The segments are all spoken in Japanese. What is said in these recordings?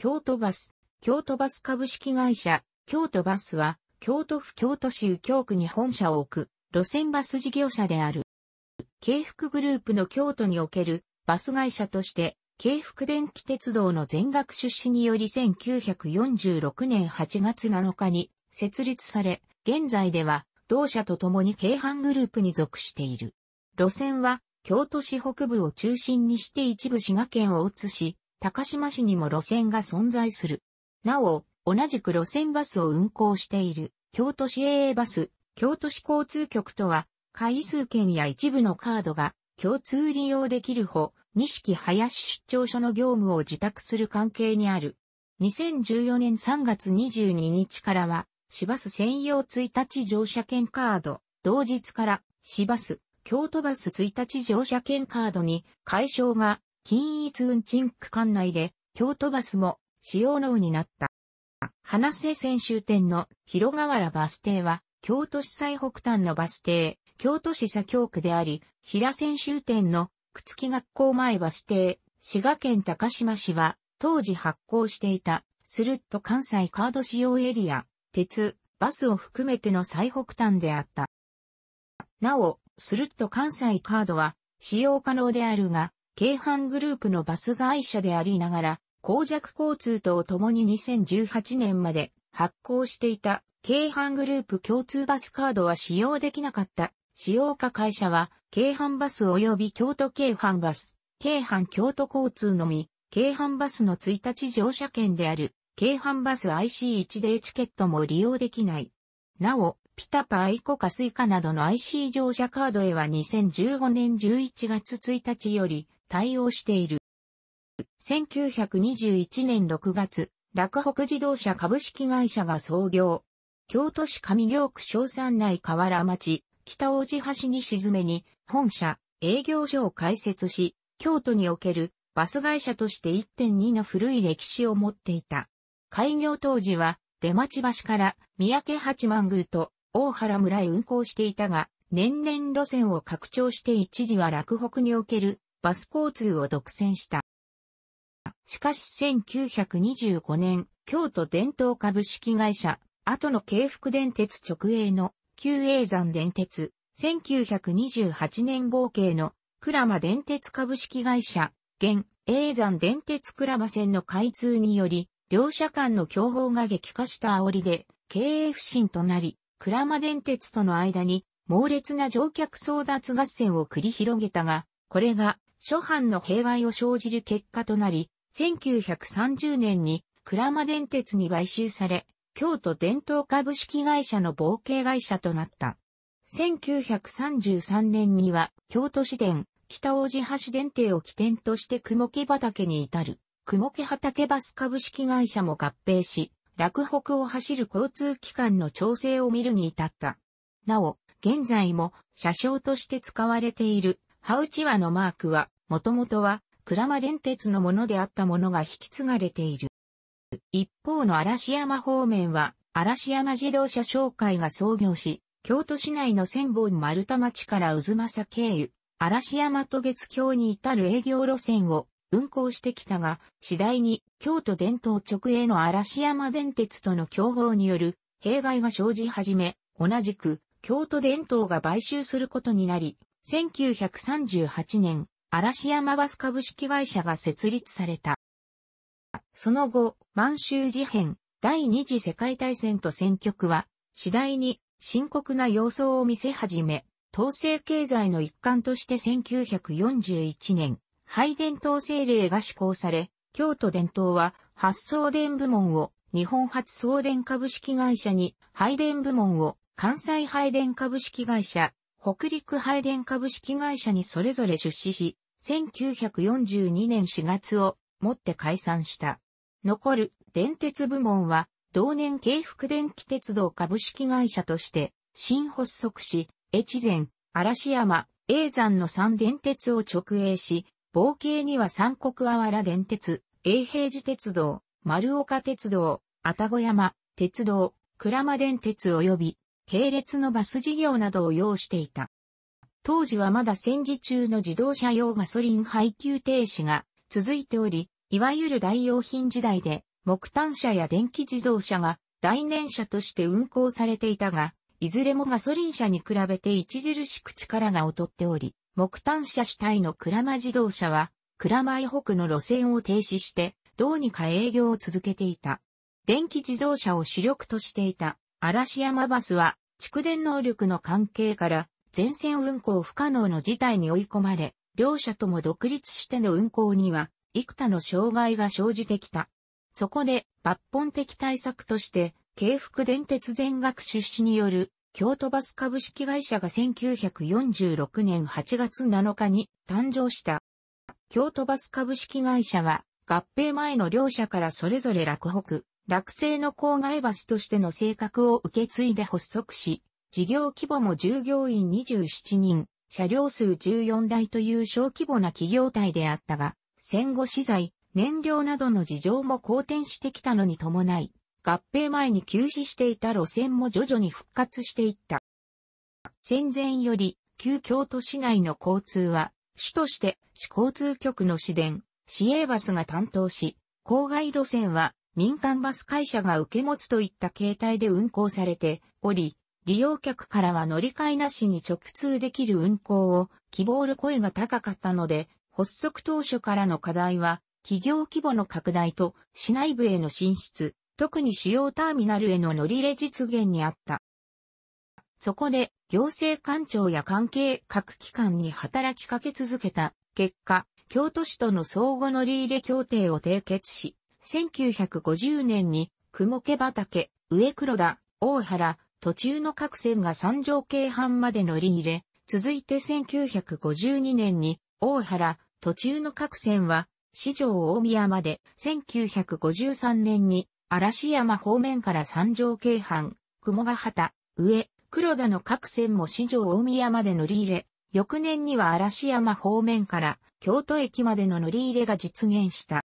京都バス、京都バス株式会社、京都バスは、京都府京都市右京区に本社を置く、路線バス事業者である。京福グループの京都における、バス会社として、京福電気鉄道の全額出資により1946年8月7日に設立され、現在では同社と共に京阪グループに属している。路線は京都市北部を中心にして一部滋賀県を移し、高島市にも路線が存在する。なお、同じく路線バスを運行している、京都市 AA バス、京都市交通局とは、回数券や一部のカードが共通利用できるほ、錦林出張所の業務を自宅する関係にある。2014年3月22日からは、市バス専用1日乗車券カード、同日から、市バス、京都バス1日乗車券カードに、解消が均一運賃区間内で、京都バスも使用能になった。花瀬線終点の広河原バス停は、京都市最北端のバス停、京都市左京区であり、平線終点のくつき学校前バス停、滋賀県高島市は、当時発行していた、スルッと関西カード使用エリア、鉄、バスを含めての最北端であった。なお、スルッと関西カードは使用可能であるが、京阪グループのバス会社でありながら、公弱交通と共に2018年まで発行していた京阪グループ共通バスカードは使用できなかった。使用化会社は、京阪バス及び京都京阪バス、京阪京都交通のみ、京阪バスの1日乗車券である、京阪バス IC1 でチケットも利用できない。なお、ピタパイコカスイカなどの IC 乗車カードへは2015年11月1日より、対応している。1921年6月、洛北自動車株式会社が創業。京都市上京区小山内河原町、北大路橋に沈めに、本社、営業所を開設し、京都におけるバス会社として1.2の古い歴史を持っていた。開業当時は、出町橋から三宅八幡宮と大原村へ運行していたが、年々路線を拡張して一時は洛北におけるバス交通を独占した。しかし1925年、京都伝統株式会社、後の京福電鉄直営の旧営山電鉄、1928年合計の倉間電鉄株式会社、現営山電鉄倉間線の開通により、両社間の競合が激化した煽りで、経営不振となり、倉間電鉄との間に猛烈な乗客争奪合戦を繰り広げたが、これが諸藩の弊害を生じる結果となり、1930年に倉間電鉄に買収され、京都伝統株式会社の冒険会社となった。1933年には京都市電、北大路橋電停を起点として雲木畑に至る、雲木畑バス株式会社も合併し、落北を走る交通機関の調整を見るに至った。なお、現在も車掌として使われているハウチワのマークは、もともとは、鞍馬電鉄のものであったものが引き継がれている。一方の嵐山方面は、嵐山自動車商会が創業し、京都市内の千本丸太町から渦政経由、嵐山渡月橋に至る営業路線を運行してきたが、次第に京都伝統直営の嵐山電鉄との競合による弊害が生じ始め、同じく京都伝統が買収することになり、1938年、嵐山バス株式会社が設立された。その後、満州事変、第二次世界大戦と選挙区は、次第に深刻な様相を見せ始め、統制経済の一環として1941年、廃電統制令が施行され、京都電統は発送電部門を日本発送電株式会社に、廃電部門を関西廃電株式会社、北陸配電株式会社にそれぞれ出資し、1942年4月をもって解散した。残る電鉄部門は、同年京福電気鉄道株式会社として、新発足し、越前、嵐山、永山の三電鉄を直営し、冒険には三国あわら電鉄、永平寺鉄道、丸岡鉄道、愛宕山、鉄道、倉間電鉄及び、系列のバス事業などを要していた。当時はまだ戦時中の自動車用ガソリン配給停止が続いており、いわゆる代用品時代で木炭車や電気自動車が代年車として運行されていたが、いずれもガソリン車に比べて著しく力が劣っており、木炭車主体の鞍馬自動車は、鞍馬以北の路線を停止して、どうにか営業を続けていた。電気自動車を主力としていた嵐山バスは蓄電能力の関係から、全線運行不可能の事態に追い込まれ、両社とも独立しての運行には、幾多の障害が生じてきた。そこで、抜本的対策として、京福電鉄全額出資による、京都バス株式会社が1946年8月7日に誕生した。京都バス株式会社は、合併前の両社からそれぞれ落北、落成の郊外バスとしての性格を受け継いで発足し、事業規模も従業員27人、車両数14台という小規模な企業体であったが、戦後資材、燃料などの事情も好転してきたのに伴い、合併前に休止していた路線も徐々に復活していった。戦前より、旧京都市内の交通は、主として市交通局の市電、市営バスが担当し、郊外路線は民間バス会社が受け持つといった形態で運行されており、利用客からは乗り換えなしに直通できる運行を希望る声が高かったので、発足当初からの課題は、企業規模の拡大と市内部への進出、特に主要ターミナルへの乗り入れ実現にあった。そこで、行政官庁や関係各機関に働きかけ続けた結果、京都市との相互乗り入れ協定を締結し、1950年に、雲毛畑、上黒田、大原、途中の各線が三条京阪まで乗り入れ、続いて1952年に、大原、途中の各線は、四条大宮まで、1953年に、嵐山方面から三条京阪、雲ヶ畑、上、黒田の各線も四条大宮まで乗り入れ、翌年には嵐山方面から京都駅までの乗り入れが実現した。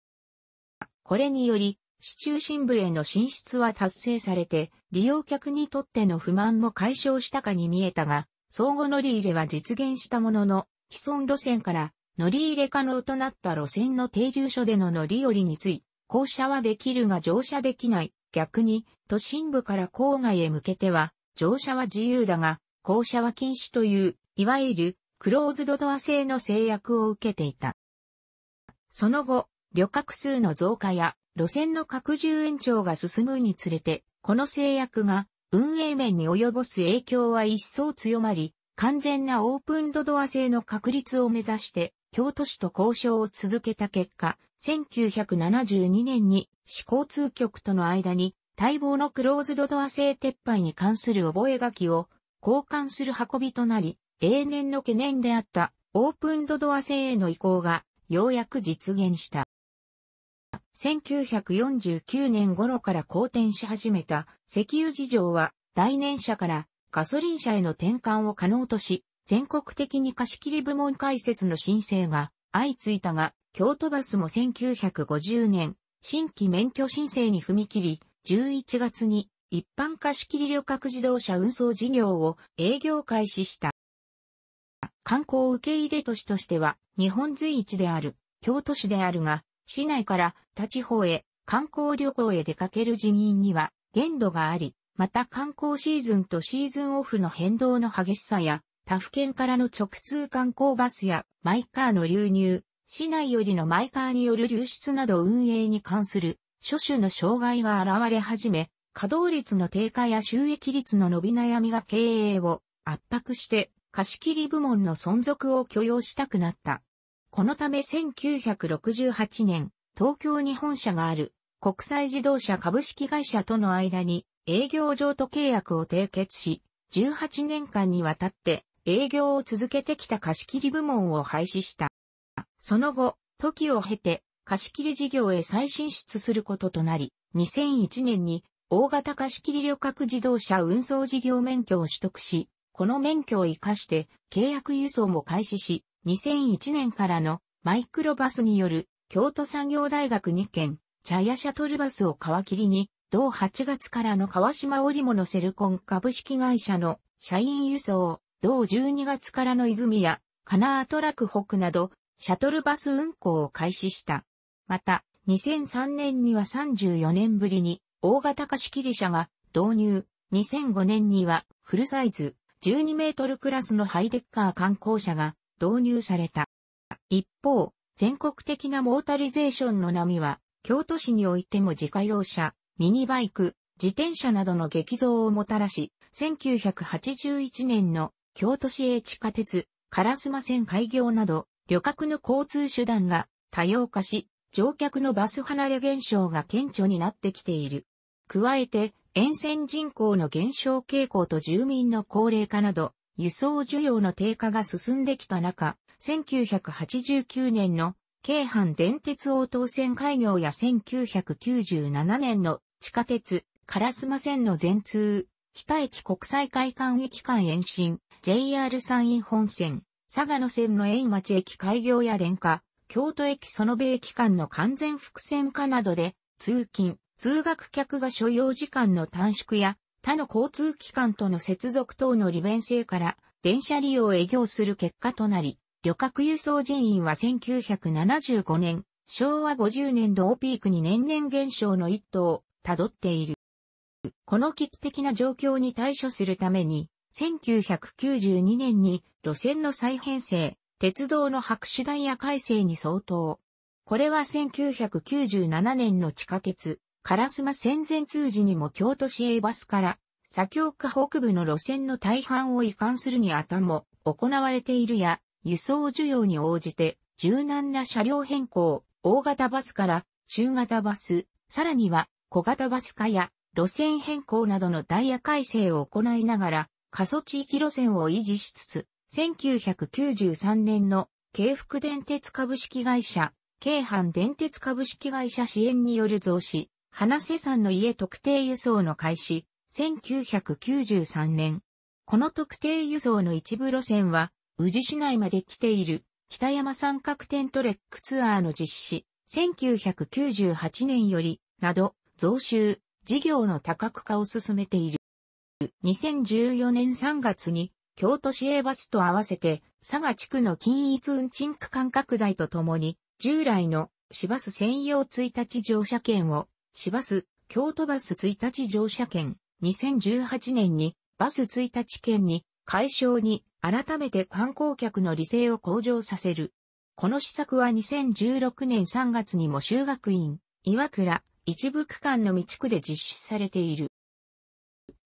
これにより、市中心部への進出は達成されて、利用客にとっての不満も解消したかに見えたが、相互乗り入れは実現したものの、既存路線から乗り入れ可能となった路線の停留所での乗り降りについ、降車はできるが乗車できない。逆に、都心部から郊外へ向けては、乗車は自由だが、降車は禁止という、いわゆる、クローズドドア製の制約を受けていた。その後、旅客数の増加や路線の拡充延長が進むにつれて、この制約が運営面に及ぼす影響は一層強まり、完全なオープンドドア制の確立を目指して、京都市と交渉を続けた結果、1972年に市交通局との間に待望のクローズドドア制撤廃に関する覚書を交換する運びとなり、永年の懸念であったオープンドドア制への移行がようやく実現した。1949年頃から好転し始めた石油事情は、来年車からガソリン車への転換を可能とし、全国的に貸し切り部門開設の申請が相次いだが、京都バスも1950年、新規免許申請に踏み切り、11月に一般貸切旅客自動車運送事業を営業開始した。観光受け入れ都市としては日本随一である京都市であるが、市内から他地方へ観光旅行へ出かける人員には限度があり、また観光シーズンとシーズンオフの変動の激しさや、他府県からの直通観光バスやマイカーの流入、市内よりのマイカーによる流出など運営に関する諸種の障害が現れ始め、稼働率の低下や収益率の伸び悩みが経営を圧迫して貸し切り部門の存続を許容したくなった。このため1968年、東京に本社がある国際自動車株式会社との間に営業譲渡契約を締結し、18年間にわたって営業を続けてきた貸切部門を廃止した。その後、時を経て貸切事業へ再進出することとなり、2001年に大型貸切旅客自動車運送事業免許を取得し、この免許を活かして契約輸送も開始し、2001年からのマイクロバスによる京都産業大学2件、茶屋シャトルバスを皮切りに、同8月からの川島織物セルコン株式会社の社員輸送、同12月からの泉やカナートラク北など、シャトルバス運行を開始した。また、2003年には34年ぶりに大型貸し切り車が導入、2005年にはフルサイズ12メートルクラスのハイデッカー観光車が導入された。一方、全国的なモータリゼーションの波は、京都市においても自家用車、ミニバイク、自転車などの激増をもたらし、1981年の京都市営地下鉄、カラスマ線開業など、旅客の交通手段が多様化し、乗客のバス離れ現象が顕著になってきている。加えて、沿線人口の減少傾向と住民の高齢化など、輸送需要の低下が進んできた中、1989年の京阪電鉄応答線開業や1997年の地下鉄、烏マ線の全通、北駅国際会館駅間延伸、JR 山陰本線、佐賀野線の円町駅開業や電化、京都駅園部駅間の完全複線化などで、通勤、通学客が所要時間の短縮や、他の交通機関との接続等の利便性から電車利用を営業する結果となり、旅客輸送人員は1975年、昭和50年度をピークに年々減少の一途をたどっている。この危機的な状況に対処するために、1992年に路線の再編成、鉄道の白紙ダイヤ改正に相当。これは1997年の地下鉄、カラスマ戦前通時にも京都市営バスから、左京区北部の路線の大半を移管するにあたも、行われているや、輸送需要に応じて、柔軟な車両変更、大型バスから、中型バス、さらには、小型バス化や、路線変更などのダイヤ改正を行いながら、過疎地域路線を維持しつつ、1993年の京福電鉄株式会社、京阪電鉄株式会社支援による増資、花瀬さんの家特定輸送の開始、1993年。この特定輸送の一部路線は、宇治市内まで来ている、北山三角点トレックツアーの実施、1998年より、など、増収、事業の多角化を進めている。2014年3月に、京都市営バスと合わせて、佐賀地区の均一運賃区間拡大とともに、従来の市バス専用1日乗車券を市バス、京都バス1日乗車券、2018年にバス1日券に解消に改めて観光客の理性を向上させる。この施策は2016年3月にも修学院、岩倉、一部区間の未地区で実施されている。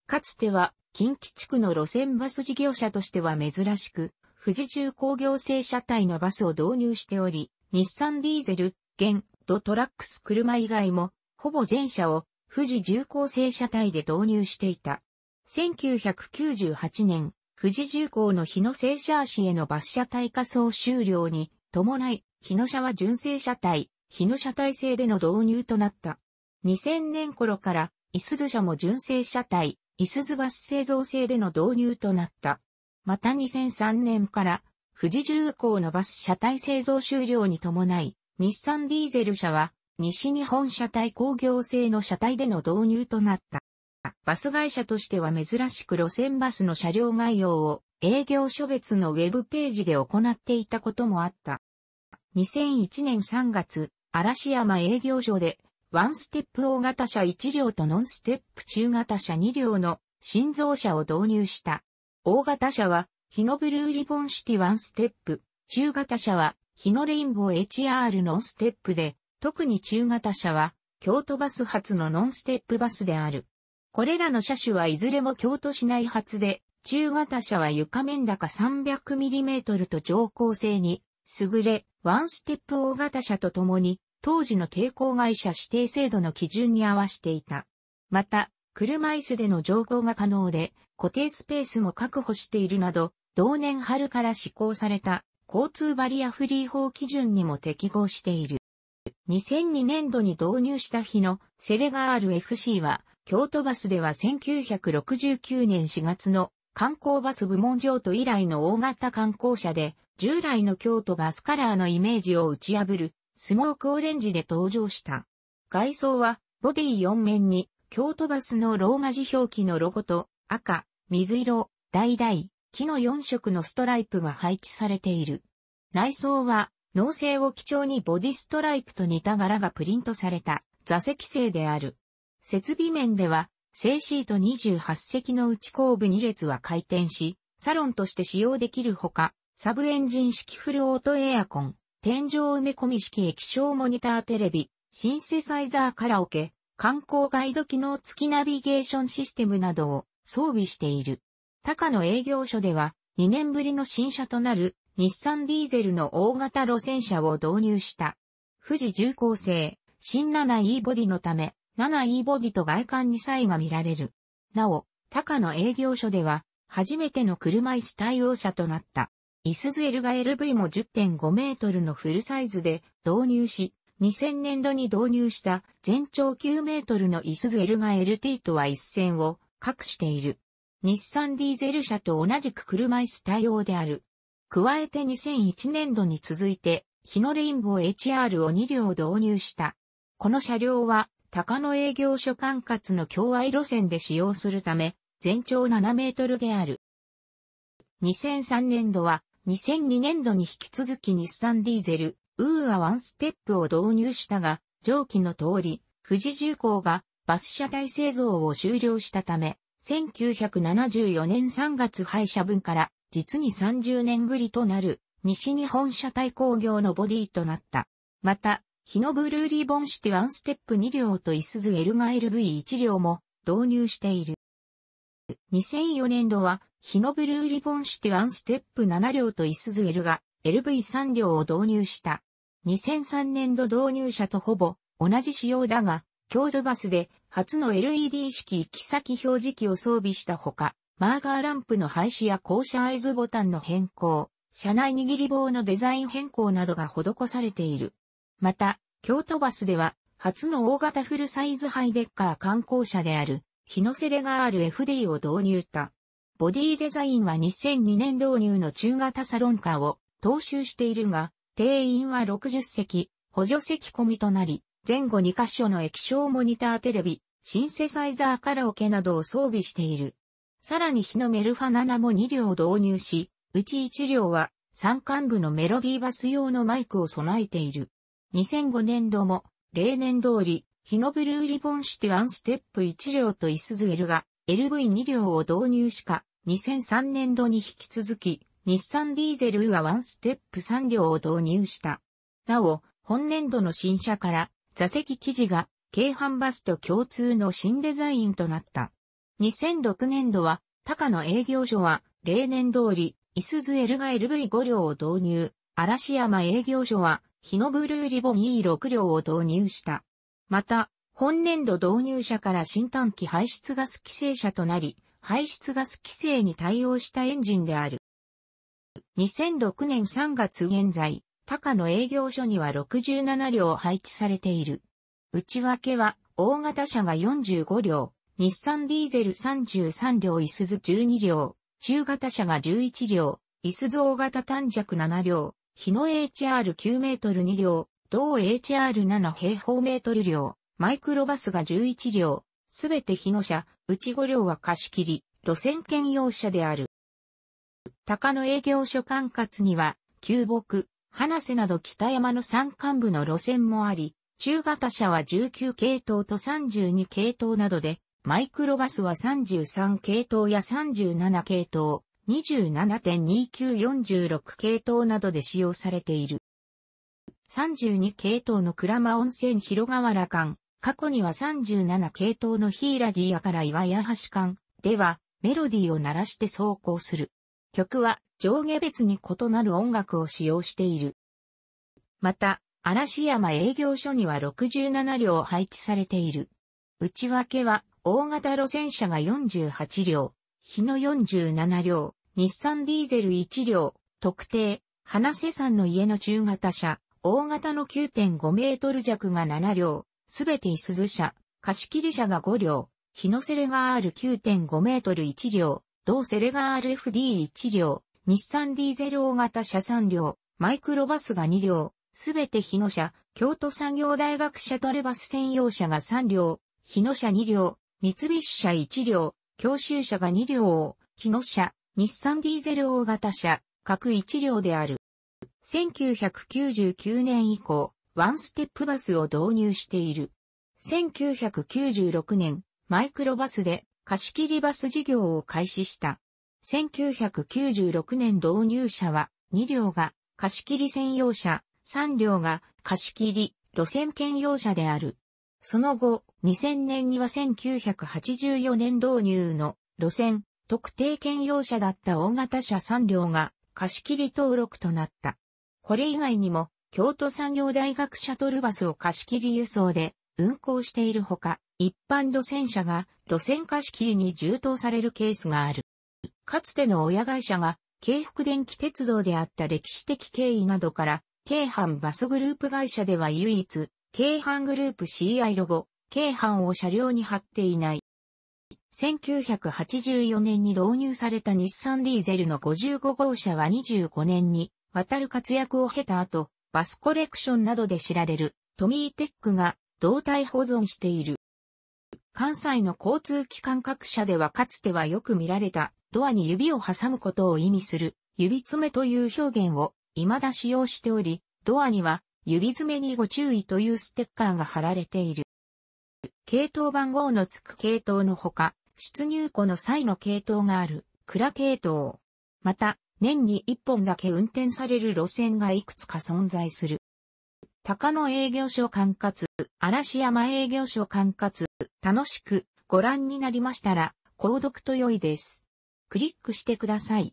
かつては、近畿地区の路線バス事業者としては珍しく、富士重工業製車体のバスを導入しており、日産ディーゼル、現、ドトラックス車以外も、ほぼ全車を富士重工製車体で導入していた。1998年、富士重工の日野製車足へのバス車体化装終了に伴い、日野車は純正車体、日野車体製での導入となった。2000年頃から、イスズ車も純正車体、イスズバス製造製での導入となった。また2003年から、富士重工のバス車体製造終了に伴い、日産ディーゼル車は、西日本車体工業製の車体での導入となった。バス会社としては珍しく路線バスの車両概要を営業所別のウェブページで行っていたこともあった。2001年3月、嵐山営業所で、ワンステップ大型車1両とノンステップ中型車2両の新造車を導入した。大型車は、日のブルーリボンシティワンステップ、中型車は、日のレインボー HR ノンステップで、特に中型車は、京都バス発のノンステップバスである。これらの車種はいずれも京都市内発で、中型車は床面高 300mm と乗降性に優れ、ワンステップ大型車とともに、当時の抵抗会社指定制度の基準に合わしていた。また、車椅子での乗降が可能で、固定スペースも確保しているなど、同年春から施行された交通バリアフリー法基準にも適合している。2002年度に導入した日のセレガール FC は、京都バスでは1969年4月の観光バス部門譲渡以来の大型観光車で、従来の京都バスカラーのイメージを打ち破る、スモークオレンジで登場した。外装は、ボディ4面に、京都バスのローマ字表記のロゴと、赤、水色、橙、木の4色のストライプが配置されている。内装は、脳性を基調にボディストライプと似た柄がプリントされた座席製である。設備面では、正シート28席の内後部2列は回転し、サロンとして使用できるほか、サブエンジン式フルオートエアコン、天井埋め込み式液晶モニターテレビ、シンセサイザーカラオケ、観光ガイド機能付きナビゲーションシステムなどを装備している。高野営業所では2年ぶりの新車となる日産ディーゼルの大型路線車を導入した。富士重工製、新 7E ボディのため、7E ボディと外観に差異が見られる。なお、高野営業所では、初めての車椅子対応車となった。イスズエルが LV も10.5メートルのフルサイズで導入し、2000年度に導入した全長9メートルのイスズエルが LT とは一線を画している。日産ディーゼル車と同じく車椅子対応である。加えて2001年度に続いて、日野レインボー HR を2両導入した。この車両は、高野営業所管轄の境愛路線で使用するため、全長7メートルである。2003年度は、2002年度に引き続き日産ディーゼル、ウーアワンステップを導入したが、上記の通り、富士重工がバス車体製造を終了したため、1974年3月廃車分から実に30年ぶりとなる西日本車体工業のボディとなった。また、日のブルーリボンシティワンステップ2両とイスズエルガ LV1 両も導入している。2004年度は、日のブルーリボンシティワンステップ7両とイスズエルガ LV3 両を導入した。2003年度導入車とほぼ同じ仕様だが、強度バスで初の LED 式行き先表示器を装備したほか、マーガーランプの廃止や降車合図ボタンの変更、車内握り棒のデザイン変更などが施されている。また、京都バスでは、初の大型フルサイズハイデッカー観光車である、日のセレガール FD を導入た。ボディデザインは2002年導入の中型サロンカーを踏襲しているが、定員は60席、補助席込みとなり、前後2箇所の液晶モニターテレビ、シンセサイザーカラオケなどを装備している。さらに日のメルファナナも2両導入し、うち1両は山間部のメロディーバス用のマイクを備えている。2005年度も例年通り、日のブルーリボンシティワンステップ1両とイスズエルが LV2 両を導入しか、2003年度に引き続き、日産ディーゼルはワンステップ3両を導入した。なお、本年度の新車から座席生地が、京阪バスと共通の新デザインとなった。2006年度は、高野営業所は、例年通り、イスズエルガ LV5 両を導入、嵐山営業所は、日のブルーリボン E6 両を導入した。また、本年度導入車から新短期排出ガス規制車となり、排出ガス規制に対応したエンジンである。2006年3月現在、高野営業所には67両配置されている。内訳は、大型車が45両、日産ディーゼル33両イスズ12両、中型車が11両、イスズ大型短尺7両、日野 HR9 メートル2両、同 HR7 平方メートル両、マイクロバスが11両、すべて日野車、内五5両は貸し切り、路線兼用車である。高野営業所管轄には、旧木、花瀬など北山の山間部の路線もあり、中型車は19系統と32系統などでマイクロバスは33系統や37系統、27.2946系統などで使用されている。32系統の倉間温泉広河原間、過去には37系統のヒラ木アから岩屋橋間ではメロディーを鳴らして走行する。曲は上下別に異なる音楽を使用している。また、嵐山営業所には67両配置されている。内訳は大型路線車が48両、日野47両、日産ディーゼル1両、特定、花瀬さんの家の中型車、大型の9.5メートル弱が7両、すべていす車、貸切車が5両、日野セレガール9 5メートル1両、同セレガール f d 1両、日産ディーゼル大型車3両、マイクロバスが2両、すべて日野車、京都産業大学車トレバス専用車が3両、日野車2両、三菱車1両、教習車が2両を、木野車、日産ディーゼル大型車、各1両である。1999年以降、ワンステップバスを導入している。1996年、マイクロバスで貸切バス事業を開始した。1996年導入車は2両が貸切専用車、3両が貸切路線兼用車である。その後、2000年には1984年導入の路線、特定兼用車だった大型車3両が貸切登録となった。これ以外にも、京都産業大学シャトルバスを貸切輸送で運行しているほか、一般路線車が路線貸切に充当されるケースがある。かつての親会社が、京福電気鉄道であった歴史的経緯などから、京阪バスグループ会社では唯一、京阪グループ CI ロゴ、京阪を車両に貼っていない。1984年に導入された日産ディーゼルの55号車は25年に渡る活躍を経た後、バスコレクションなどで知られるトミーテックが胴体保存している。関西の交通機関各社ではかつてはよく見られたドアに指を挟むことを意味する指爪という表現を未だ使用しており、ドアには指爪にご注意というステッカーが貼られている。系統番号の付く系統のほか、出入庫の際の系統がある、蔵系統。また、年に1本だけ運転される路線がいくつか存在する。高野営業所管轄、嵐山営業所管轄、楽しくご覧になりましたら、購読と良いです。クリックしてください。